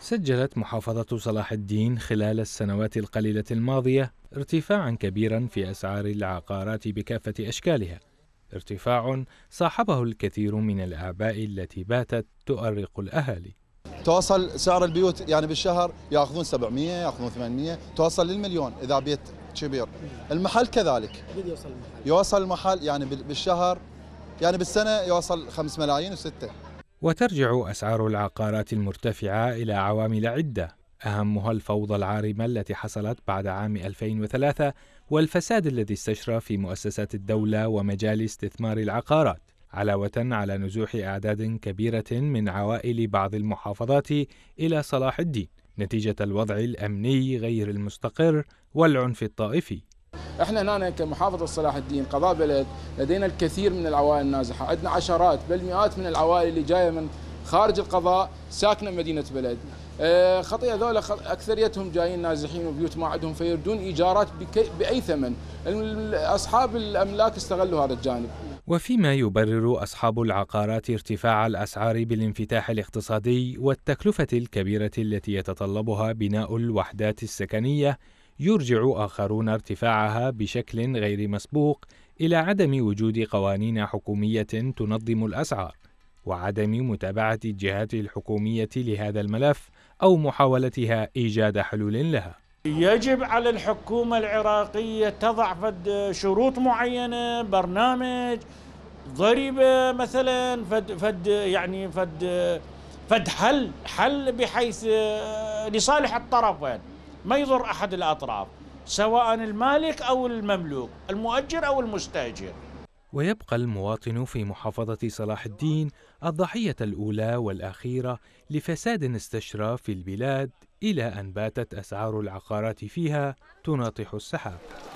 سجلت محافظة صلاح الدين خلال السنوات القليلة الماضية ارتفاعا كبيرا في أسعار العقارات بكافة أشكالها ارتفاع صاحبه الكثير من الأعباء التي باتت تؤرق الأهالي توصل سعر البيوت يعني بالشهر ياخذون 700 ياخذون 800 توصل للمليون اذا بيت كبير المحل كذلك يوصل المحل يوصل المحل يعني بالشهر يعني بالسنه يوصل 5 ملايين و6 وترجع أسعار العقارات المرتفعة إلى عوامل عدة أهمها الفوضى العارمة التي حصلت بعد عام 2003 والفساد الذي استشرى في مؤسسات الدولة ومجال استثمار العقارات علاوة على نزوح أعداد كبيرة من عوائل بعض المحافظات إلى صلاح الدين نتيجة الوضع الأمني غير المستقر والعنف الطائفي احنا هنا كمحافظه صلاح الدين قضاء بلد لدينا الكثير من العوائل النازحه عندنا عشرات بل مئات من العوائل اللي جايه من خارج القضاء ساكنه مدينه بلد آه، خطيئه ذولا اكثريتهم جايين نازحين وبيوت ما عندهم فيردون ايجارات باي ثمن اصحاب الاملاك استغلوا هذا الجانب وفيما يبرر أصحاب العقارات ارتفاع الأسعار بالانفتاح الاقتصادي والتكلفة الكبيرة التي يتطلبها بناء الوحدات السكنية يرجع آخرون ارتفاعها بشكل غير مسبوق إلى عدم وجود قوانين حكومية تنظم الأسعار، وعدم متابعة الجهات الحكومية لهذا الملف أو محاولتها إيجاد حلول لها. يجب على الحكومة العراقية تضع فد شروط معينة، برنامج، ضريبة مثلا فد فد يعني فد فد حل حل بحيث لصالح الطرفين. ما يضر أحد الأطراف سواء المالك أو المملوك المؤجر أو المستأجر ويبقى المواطن في محافظة صلاح الدين الضحية الأولى والأخيرة لفساد استشرى في البلاد إلى أن باتت أسعار العقارات فيها تناطح السحاب